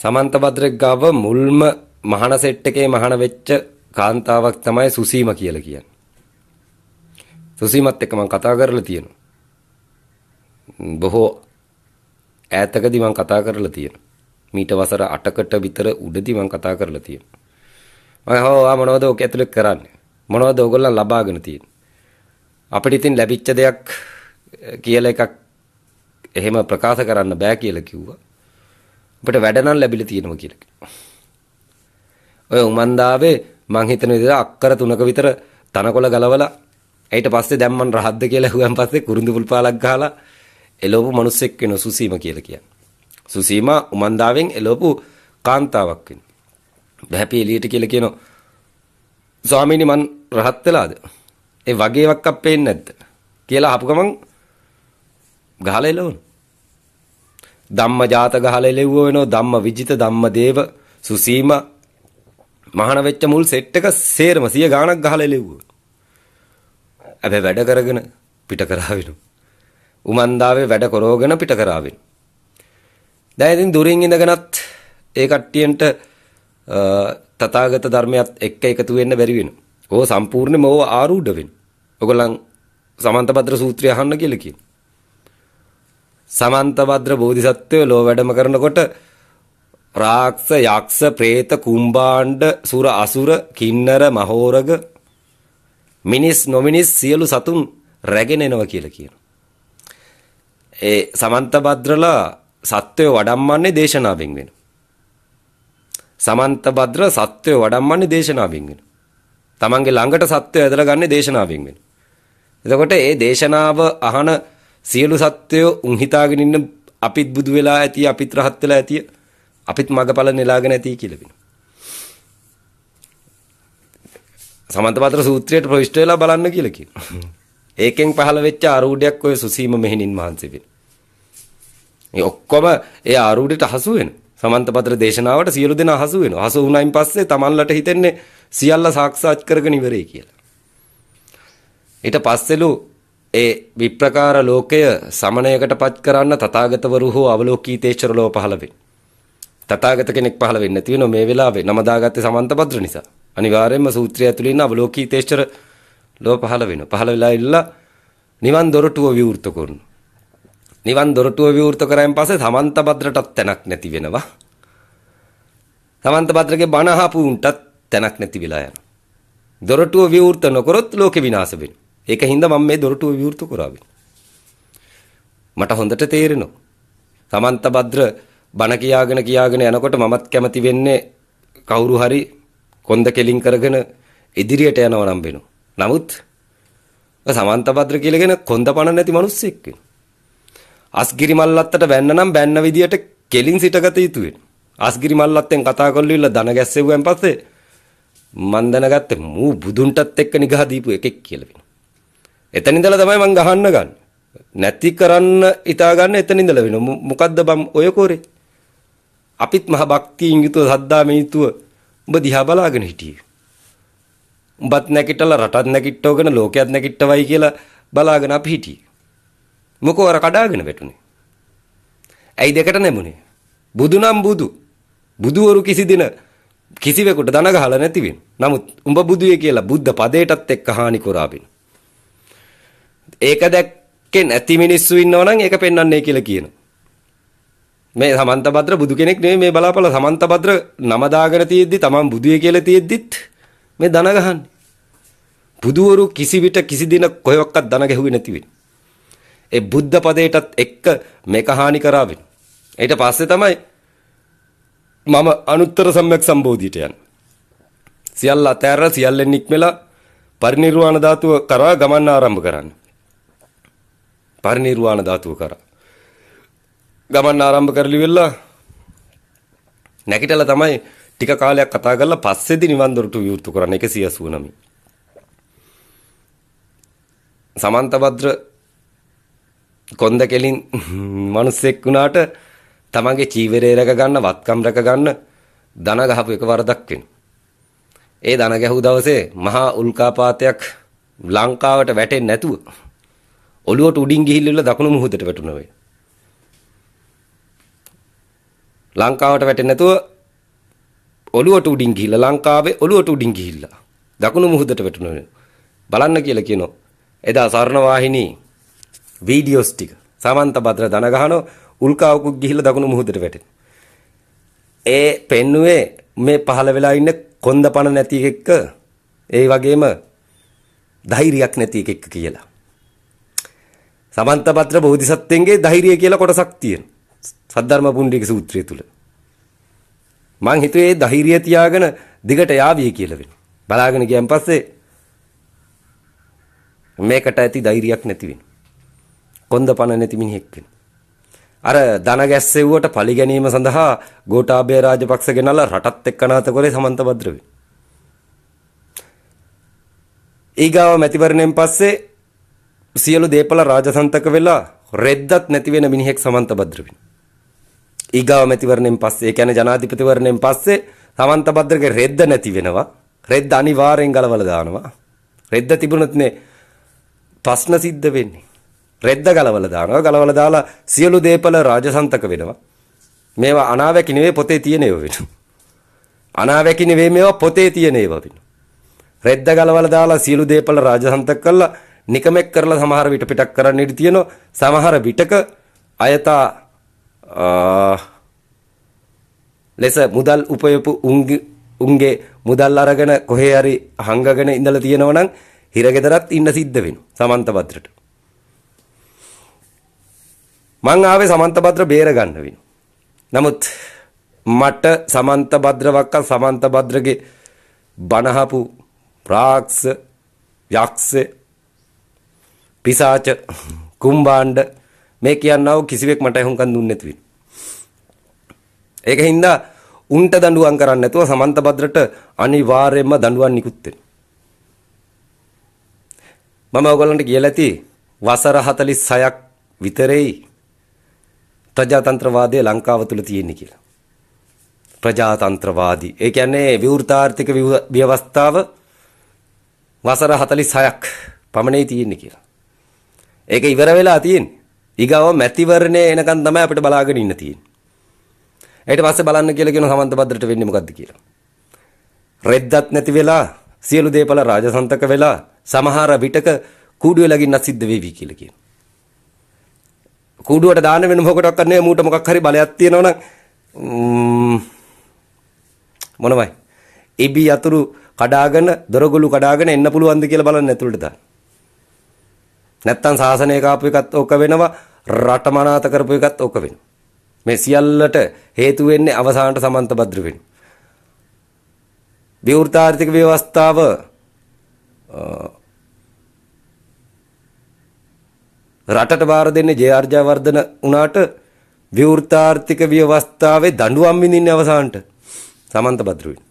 සමන්තබද්‍ර ගාව මුල්ම මහාන සෙට් එකේ මහාන වෙච්ච කාන්තාවක් තමයි සුසීම කියලා කියන්නේ. සුසීමත් එක්ක මම කතා කරලා තියෙනවා. බොහෝ ඈතකදී මම කතා කරලා තියෙනවා. මීට වසර 8කට විතර උඩදී මම කතා කරලා තියෙනවා. මම හෝ ආ මොනවද ඔක ඇතුලේ කරන්නේ? මොනවද ඔයගොල්ලන් ලබාගෙන තියෙන්නේ? අපිට ඉතින් ලැබිච්ච දෙයක් කියලා එකක් එහෙම ප්‍රකාශ කරන්න බෑ කියලා කිව්වා. අපිට වැඩ නම් ලැබිලා තියෙනවා කියලා. ඔය උමන්දාවේ මං හිතන විදිහට අක්කර 3ක විතර තනකොළ ගලවලා ඊට පස්සේ දැන් මං රහද්ද කියලා හුවන් පස්සේ කුරුඳු පුල් පාලක් ගහලා එළවපු මිනිස්සෙක් වෙන සුසීම කියලා කියන්නේ. සුසීමා උමන්දාවෙන් එළවපු කාන්තාවක් වෙන. බහැපි එළියට කියලා කියනවා. ස්වාමීනි මං රහත් වෙලාද? ඒ වගේ එකක් අපේන්නේ නැද්ද? කියලා අහපු ගමන් ගහලා එළවනවා. ධම්මජාත ගහලා එළෙව්ව වෙනවා ධම්ම විජිත ධම්මදේව සුසීම මහාන වෙච්ච මුල් සෙට් එක සේරම 100 ගාණක් ගහලා එළෙව්ව. හැබැයි වැඩ කරගෙන පිට කරාවිනු. උමන්දාවේ වැඩ කරෝගෙන පිට කරාවිනු. දැන් ඉතින් දුරින් ඉඳගෙනත් ඒ කට්ටියන්ට තථාගත ධර්මයත් එක්ක එකතු වෙන්න බැරි වෙනවා. ඕ සම්පූර්ණයෙන්ම ඕව ආරූඪ වෙනවා. ඔයගොල්ලන් සමන්තපත්‍ර සූත්‍රය අහන්න කියලා කියනවා. සමන්තවද්‍ර බෝධිසත්වය ලෝ වැඩම කරනකොට රාක්ෂ යක්ෂ പ്രേත කුම්භාණ්ඩ සුර අසුර කින්නර මහෝරග මිනිස් නොමිනිස් සියලු සතුන් රැගෙන එනවා කියලා කියනවා. ඒ සමන්තබද්‍රලා සත්වය වඩම්මන්නේ දේශනාවෙන් වෙනවා. සමන්තබද්‍ර සත්වය වඩම්මන්නේ දේශනාවෙන් වෙනවා. තමන්ගේ ළඟට සත්වය ඇදලා ගන්න දේශනාවෙන් වෙනවා. එතකොට මේ දේශනාව අහන සියලු සත්වයෝ උන් හිතාගෙන ඉන්න අපිත් බුදු වෙලා ඇති අපිත් රහත් වෙලා ඇති අපිත් මගපල නෙලාගෙන ඇති කියලා වෙනවා. සමන්තපත්‍ර සූත්‍රයට ප්‍රවිෂ්ඨ වෙලා බලන්න කියලා කියනවා. ඒකෙන් පහළ වෙච්ච ආරූඪයක් ඔය සුසීම මෙහෙණින් මහන්සි වෙන. මේ ඔක්කොම ඒ ආරූඪයට හසු වෙන. සමන්තපත්‍ර දේශනාවට සියලු දෙනා හසු වෙනවා. හසු වුණයින් පස්සේ Tamanලට හිතෙන්නේ සියල්ල සාක්ෂාත් කරගෙන ඉවරයි කියලා. ඊට පස්සෙලු ඒ විප්‍රකාර ලෝකය සමණයකටපත් කරන්න තථාගතවරු හෝ අවලෝකීතේචරලෝ පහළ වෙයි. තථාගත කෙනෙක් පහළ වෙන්නේ නැති වෙනවා මේ වෙලාවේ නම දාගත්තේ සමන්තපත්‍ර නිසා. අනිවාර්යයෙන්ම සූත්‍රය ඇතුළේ ඉන්න අවලෝකීතේචර ලෝ පහළ වෙනවා. පහළ වෙලා ඉල්ලා නිවන් දොරටුව විවෘත කරනවා. නිවන් දොරටුව විවෘත කරායින් පස්සේ සමන්තපත්‍රටත් තැනක් නැති වෙනවා. සමන්තපත්‍රගේ බණ අහපු උන්ටත් තැනක් නැති වෙලා යනවා. දොරටුව විවෘත නොකරොත් ලෝක විනාශ වෙනවා. ඒක හින්දා මම මේ දොරටුව විවෘත කරාවේ. මට හොඳට තේරෙනවා. සමන්ත භද්‍ර බණ කියාගෙන කියාගෙන යනකොට මමත් කැමති වෙන්නේ කවුරු හරි කොන්ද කෙලින් කරගෙන ඉදිරියට යනව නම් වෙනවා. නමුත් සමන්ත භද්‍ර කියලාගෙන කොන්ද පණ නැති මිනිස්සෙක් වෙනවා. අස්ගිරි මල්ලත්තට බැන්න නම් බැන්න විදියට කෙලින් සිටගත යුතු වෙනවා. අස්ගිරි මල්ලත්තෙන් කතා කරලා දන ගැස්සෙව්වන් පස්සේ මන් දැනගත්තේ මූ බුදුන්ටත් එක්ක නිගහ දීපු එකෙක් කියලා වෙනවා. එතන ඉඳලා තමයි මං ගහන්න ගන්න. නැති කරන්න ඉතා ගන්න එතන ඉඳලා වෙනවා. මොකද්ද බම් ඔය කරේ? අපිත් මහ භක්තියින් යුතුව සද්දාමෙන් යුතුව ඔබ දිහා බලාගෙන හිටියේ. උඹත් නැගිටලා රටත් නැගිටවගෙන ලෝකයක් නැගිටවයි කියලා බලාගෙන අපි හිටියේ. මොකෝ අර කඩාගෙන වැටුනේ. ඇයි දෙකට නැමුනේ? බුදු නම් බුදු. බුදුවරු කිසි දින කිසිවෙකුට දන ගහලා නැති වෙන. නමුත් උඹ බුදුය කියලා බුද්ධ පදයටත් එක්ක හානි කරාබින. ඒක දැක්කේ නැති මිනිස්සු ඉන්නෝ නම් ඒක පෙන්වන්නේ කියලා කියනවා. මේ සමන්තබද්‍ර බුදු කෙනෙක් නෙමෙයි මේ බලාපල සමන්තබද්‍ර නම දාගෙන තියෙද්දි තමන් බුදුය කියලා තියෙද්දිත් මේ දන ගහන්නේ. බුදවරු කිසි විට කිසි දින කොහෙවත් දන ගැහුවේ නැති වෙන්නේ. ඒ බුද්ධ පදයටත් එක්ක මේක හානි කරා වෙන්නේ. ඊට පස්සේ තමයි මම අනුත්තර සම්‍යක් සම්බෝධියට යන්නේ. සියල්ල අතහැරලා සියල්ලෙන් නික්මලා පරිණිරවාණ ධාතුව කරා ගමන් ආරම්භ කරන්නේ. පරිණිරවාණ ධාතුව කරා. ගමන් ආරම්භ කරලි වෙලා නැගිටලා තමයි ටික කාලයක් කතා කරලා පස්සේදී නිවන් දොරටු විවෘතු කරන 189. සමන්තබද්‍ර කොන්ද කෙලින් මිනිස්සෙක් වුණාට තමන්ගේ චීවරය රැක ගන්න, වත්කම් රැක ගන්න දන ගහපු එක වරදක් ඒ දන ගැහූ දවසේ මහා උල්කාපාතයක් ලංකාවට වැටෙන්නේ නැතුව ඔළුවට උඩින් ගිහිල්ලා දකුණු මුහුදට වැටුණා වේ. ලංකාවට වැටෙන්නේ නැතුව ඔළුවට උඩින් ගිහිල්ලා ලංකාවේ ඔළුවට උඩින් ගිහිල්ලා දකුණු මුහුදට වැටුණා බලන්න කියලා කියනවා. එදා සරණ වාහිනී වීඩියෝස් ටික සමන්ත භද්‍ර දන ගහනවා උල්කාවකුත් ගිහිල්ලා දකුණු මුහුදට වැටෙන. ඒ පෙන්නුවේ මේ පහළ වෙලා ඉන්න කොන්දපණ නැති එකෙක්ක ඒ වගේම ධෛර්යයක් නැති එකෙක්ක කියලා. සමන්තපත්‍ර බෝධිසත්වයන්ගේ ධෛර්යය කියලා කොටසක් තියෙනවා. සද්ධර්ම පුණ්ඩික සූත්‍රය තුල. මං හිතුවේ ධෛර්යය තියාගෙන දිගට යාවිය කියලා වෙන. බලාගෙන ගියන් පස්සේ මේකට ඇති ධෛර්යයක් නැති වෙන. කොන්දපණ නැති මිනිහෙක් වෙන. අර ධන ගැස්සෙව්වට පලි ගැනීම සඳහා ගෝඨාභය රාජපක්ෂ ගෙනල්ලා රටත් එක්ක නාත කරේ සමන්ත භද්‍රවේ. ඊගාව මැතිවරණයෙන් පස්සේ සියලු දේපල රාජසන්තක වෙලා රෙද්දත් නැති වෙන මිනිහෙක් සමන්තබද්‍ර වෙනවා. ඊගාව මැතිවරණයෙන් පස්සේ ඒ කියන්නේ ජනාධිපතිවරණයෙන් පස්සේ සමන්තබද්‍රගේ රෙද්ද නැති වෙනවා. රෙද්ද අනිවාර්යෙන් ගලවලා දානවා. රෙද්ද තිබුණොත්නේ ප්‍රශ්න සිද්ධ වෙන්නේ. රෙද්ද ගලවලා දානවා. ගලවලා දාලා සියලු දේපල රාජසන්තක වෙනවා. මේවා අනාවැකි නෙවෙයි පොතේ තියෙන ඒවා වෙනවා. අනාවැකි නෙවෙයි මේවා පොතේ තියෙන ඒවා වෙනවා. රෙද්ද ගලවලා දාලා සියලු දේපල රාජසන්තක කළා නිකමෙක් කරලා සමහර විට පිටක් කරන්න ඉඩ තියෙනවා. සමහර විටක අයතා ලෙස මුදල් උපයපු උන්ගේ මුදල් අරගෙන කොහේ හරි හංගගෙන ඉඳලා තියෙනවනම් හිරගෙදරත් ඉන්න සිද්ධ වෙනවා. සමන්තපත්‍රට. මං ආවේ සමන්තපත්‍ර බේර ගන්න වෙනවා. නමුත් මට සමන්තපත්‍රවක්ක සමන්තපත්‍රගේ බනහපු ප්‍රාක්ෂ යක්ෂ පිසාච කුම්බාණ්ඩ මේ කියනව කිසිවෙක් මට එහුම්කන් දුන්නේ නැති වෙන. ඒක හින්දා උන්ට දඬුවම් කරන්න නැතුව සමන්ත භද්‍රට අනිවාර්යයෙන්ම දඬුවම් නිකුත් මම ඔයගොල්ලන්ට කියලා ඇති වසර 46ක් විතරයි ප්‍රජාතන්ත්‍රවාදය ලංකාව තුල තියෙන්නේ කියලා. ප්‍රජාතන්ත්‍රවාදී. ඒ කියන්නේ විවෘතාර්ථික ව්‍යවස්ථාව වසර 46ක් පමණයි තියෙන්නේ කියලා. ඒක ඉවර වෙලා තියෙන්නේ. ඊගාව මැතිවරණය එනකන් තමයි අපිට බලාගෙන ඉන්න තියෙන්නේ. ඊට පස්සේ බලන්න කියලා කියන සමන්ත භද්‍රට වෙන්නේ මොකද්ද කියලා. රෙද්දත් නැති වෙලා සියලු දේපල රාජසන්තක වෙලා සමහර විටක කූඩුවේ ලගින්නත් සිද්ධ වෙවි කියලා කියන. කූඩුවට දාන්න වෙන මොකටවත් නැහැ මූට මොකක් හරි බලයක් තියෙනවනම් මොනවයි? ඉබි යතුරු කඩාගෙන දොරගලු කඩාගෙන එන්න පුළුවන්ද කියලා බලන්න ඇතුළට දාන්න. නැත්තම් සාසනය කාපු එකත් ඕක වෙනවා රටම අනාථ කරපු එකත් ඕක වෙනවා. මේ සියල්ලට හේතු වෙන්නේ අවසානට සමන්ත භද්‍ර වෙනවා. විවෘත ආර්ථික ව්‍යවස්ථාව රටට බාර දෙන්නේ ජයාර්ජවර්ධන වුණාට විවෘත ආර්ථික ව්‍යවස්ථාවේ දඬුවම් විඳින්නේ අවසානට සමන්ත භද්‍ර වෙනවා.